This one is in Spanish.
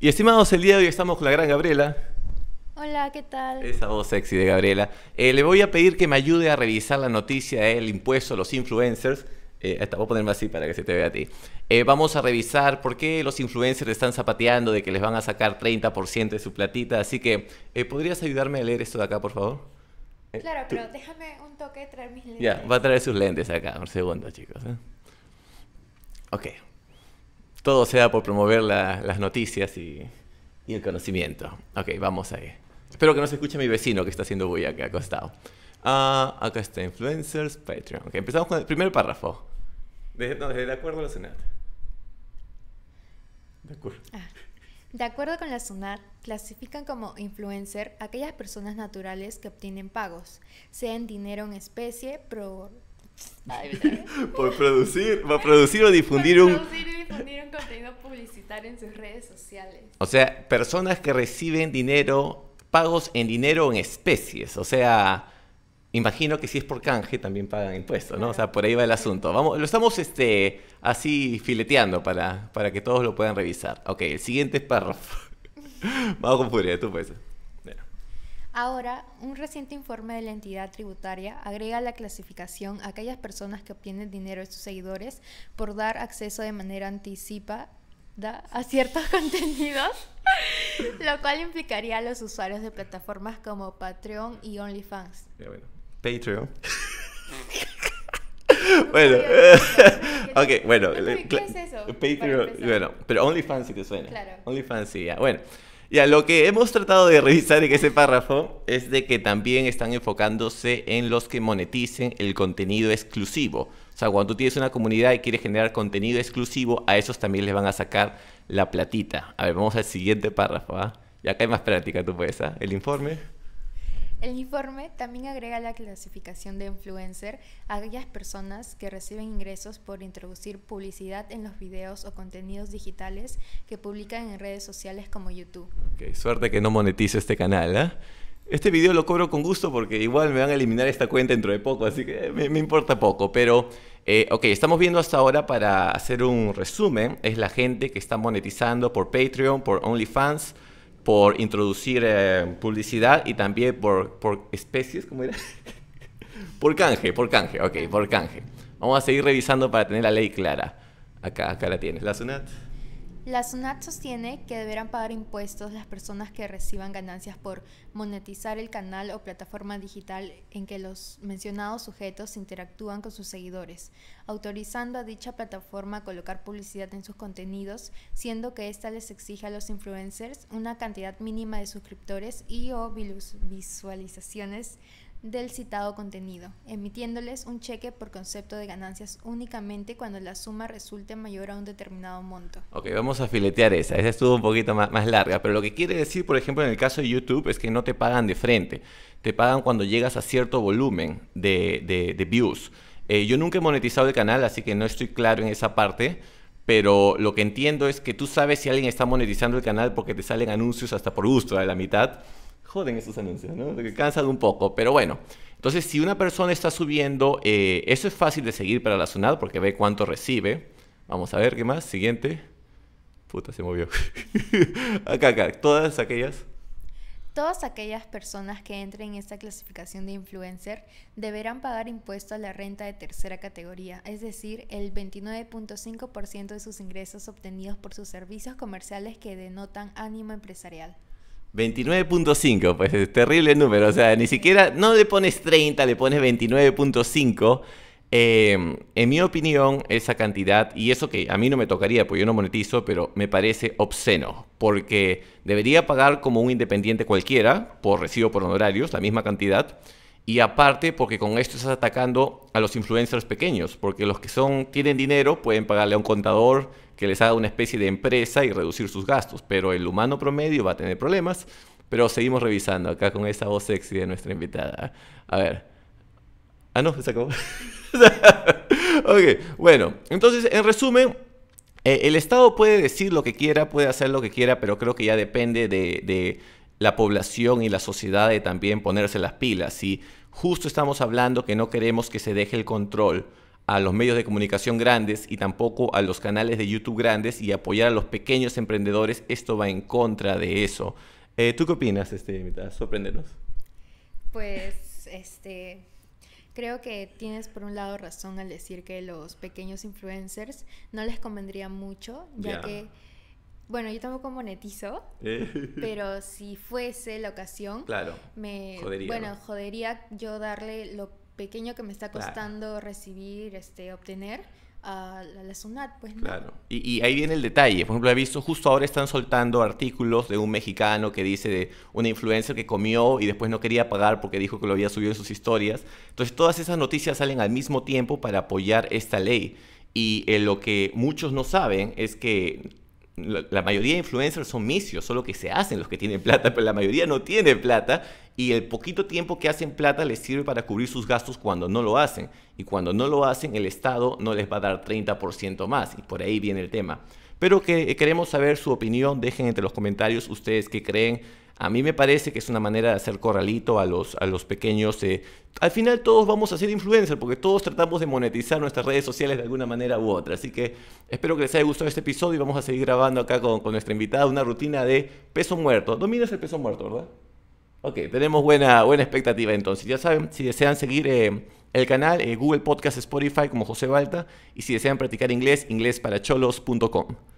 Y estimados, el día de hoy estamos con la gran Gabriela. Hola, ¿qué tal? Esa voz sexy de Gabriela. Eh, le voy a pedir que me ayude a revisar la noticia del impuesto a los influencers. Eh, hasta voy a ponerme así para que se te vea a ti. Eh, vamos a revisar por qué los influencers están zapateando de que les van a sacar 30% de su platita. Así que, eh, ¿podrías ayudarme a leer esto de acá, por favor? Claro, pero déjame un toque de traer mis lentes. Ya, va a traer sus lentes acá, un segundo, chicos. Ok todo sea por promover las noticias y, el conocimiento. Ok, vamos ahí. Espero que no se escuche mi vecino que está haciendo bulla ha acostado. Ah, acá está Influencers, Patreon. Ok, empezamos con el primer párrafo. de acuerdo a la SUNAT. De acuerdo. Ah, de acuerdo con la SUNAT, clasifican como influencer aquellas personas naturales que obtienen pagos, Sean dinero en especie, pro. por producir, por producir o difundir un... difundir un contenido publicitario en sus redes sociales. O sea, personas que reciben dinero, pagos en dinero en especies. O sea, imagino que si es por canje también pagan impuestos, ¿no? O sea, por ahí va el asunto. Vamos, lo estamos este, así fileteando para, para que todos lo puedan revisar. Ok, el siguiente párrafo. Vamos con furia, tú puedes. Ahora, un reciente informe de la entidad tributaria agrega la clasificación a aquellas personas que obtienen dinero de sus seguidores por dar acceso de manera anticipada a ciertos contenidos, lo cual implicaría a los usuarios de plataformas como Patreon y OnlyFans. Patreon. bueno, ok, bueno. ¿Qué es eso? Patreon, bueno, pero OnlyFans sí te suena. Claro. OnlyFans sí, ya. Bueno, ya, lo que hemos tratado de revisar en ese párrafo es de que también están enfocándose en los que moneticen el contenido exclusivo. O sea, cuando tú tienes una comunidad y quieres generar contenido exclusivo, a esos también les van a sacar la platita. A ver, vamos al siguiente párrafo. ¿ah? Y acá hay más práctica, tú puedes, ah? El informe. El informe también agrega la clasificación de influencer a aquellas personas que reciben ingresos por introducir publicidad en los videos o contenidos digitales que publican en redes sociales como YouTube. Ok, suerte que no monetice este canal, ¿eh? Este video lo cobro con gusto porque igual me van a eliminar esta cuenta dentro de poco, así que me, importa poco. Pero, eh, ok, estamos viendo hasta ahora para hacer un resumen, es la gente que está monetizando por Patreon, por OnlyFans, por introducir eh, publicidad y también por, por especies, ¿cómo era? por canje, por canje, ok, por canje. Vamos a seguir revisando para tener la ley clara. Acá, acá la tienes, la SUNAT. La SUNAT sostiene que deberán pagar impuestos las personas que reciban ganancias por monetizar el canal o plataforma digital en que los mencionados sujetos interactúan con sus seguidores, autorizando a dicha plataforma a colocar publicidad en sus contenidos, siendo que ésta les exige a los influencers una cantidad mínima de suscriptores y o visualizaciones del citado contenido, emitiéndoles un cheque por concepto de ganancias únicamente cuando la suma resulte mayor a un determinado monto. Ok, vamos a filetear esa. Esa estuvo un poquito más, larga, pero lo que quiere decir, por ejemplo, en el caso de YouTube es que no te pagan de frente, te pagan cuando llegas a cierto volumen de, de, views. Eh, yo nunca he monetizado el canal, así que no estoy claro en esa parte. Pero lo que entiendo es que tú sabes si alguien está monetizando el canal porque te salen anuncios hasta por gusto, a la mitad joden esos anuncios, ¿no? Que cansan un poco, pero bueno. Entonces, si una persona está subiendo, eh, eso es fácil de seguir para la SUNAT porque ve cuánto recibe. Vamos a ver, ¿qué más? Siguiente. Puta, se movió. acá, acá, todas aquellas. Todas aquellas personas que entren en esta clasificación de influencer deberán pagar impuestos a la renta de tercera categoría, es decir, el 29.5% de sus ingresos obtenidos por sus servicios comerciales que denotan ánimo empresarial. 29.5, pues es terrible número. O sea, ni siquiera, no le pones 30, le pones 29.5. Em, en mi opinión, esa cantidad, y eso que a mí no me tocaría, pues yo no monetizo, pero me parece obsceno, porque debería pagar como un independiente cualquiera, por recibo por honorarios, la misma cantidad, y aparte, porque con esto estás atacando a los influencers pequeños, porque los que son, tienen dinero pueden pagarle a un contador que les haga una especie de empresa y reducir sus gastos, pero el humano promedio va a tener problemas. Pero seguimos revisando acá con esa voz sexy de nuestra invitada. A ver. Ah, no, se acabó. ok, bueno, entonces en resumen, eh, el Estado puede decir lo que quiera, puede hacer lo que quiera, pero creo que ya depende de, la población y la sociedad de también ponerse las pilas. Justo estamos hablando que no queremos que se deje el control a los medios de comunicación grandes y tampoco a los canales de YouTube grandes y apoyar a los pequeños emprendedores. Esto va en contra de eso. Eh, ¿Tú qué opinas, este, Sorprendernos. Pues, este, creo que tienes por un lado razón al decir que los pequeños influencers no les convendría mucho, ya que bueno, yo tampoco monetizo, eh. pero si fuese la ocasión, claro, me jodería, bueno, jodería yo darle lo pequeño que me está costando recibir, este, obtener a la, SUNAT, pues Claro. Y, ahí viene el detalle. Por ejemplo, he visto justo ahora están soltando artículos de un mexicano que dice de una influencer que comió y después no quería pagar porque dijo que lo había subido en sus historias. Entonces, todas esas noticias salen al mismo tiempo para apoyar esta ley. Y eh, lo que muchos no saben es que la mayoría de influencers son misios, solo que se hacen los que tienen plata, pero la mayoría no tiene plata y el poquito tiempo que hacen plata les sirve para cubrir sus gastos cuando no lo hacen. Y cuando no lo hacen, el Estado no les va a dar 30% más. Y por ahí viene el tema pero que eh, queremos saber su opinión. Dejen entre los comentarios ustedes qué creen. A mí me parece que es una manera de hacer corralito a los, a los pequeños. Eh, al final todos vamos a ser influencers porque todos tratamos de monetizar nuestras redes sociales de alguna manera u otra. Así que espero que les haya gustado este episodio y vamos a seguir grabando acá con, con nuestra invitada una rutina de peso muerto. Dominas el peso muerto, ¿verdad? Ok, tenemos buena, buena expectativa entonces. Ya saben, si desean seguir eh, el canal, eh, Google Podcast, Spotify como José Balta, y si desean practicar inglés, inglésparacholos.com.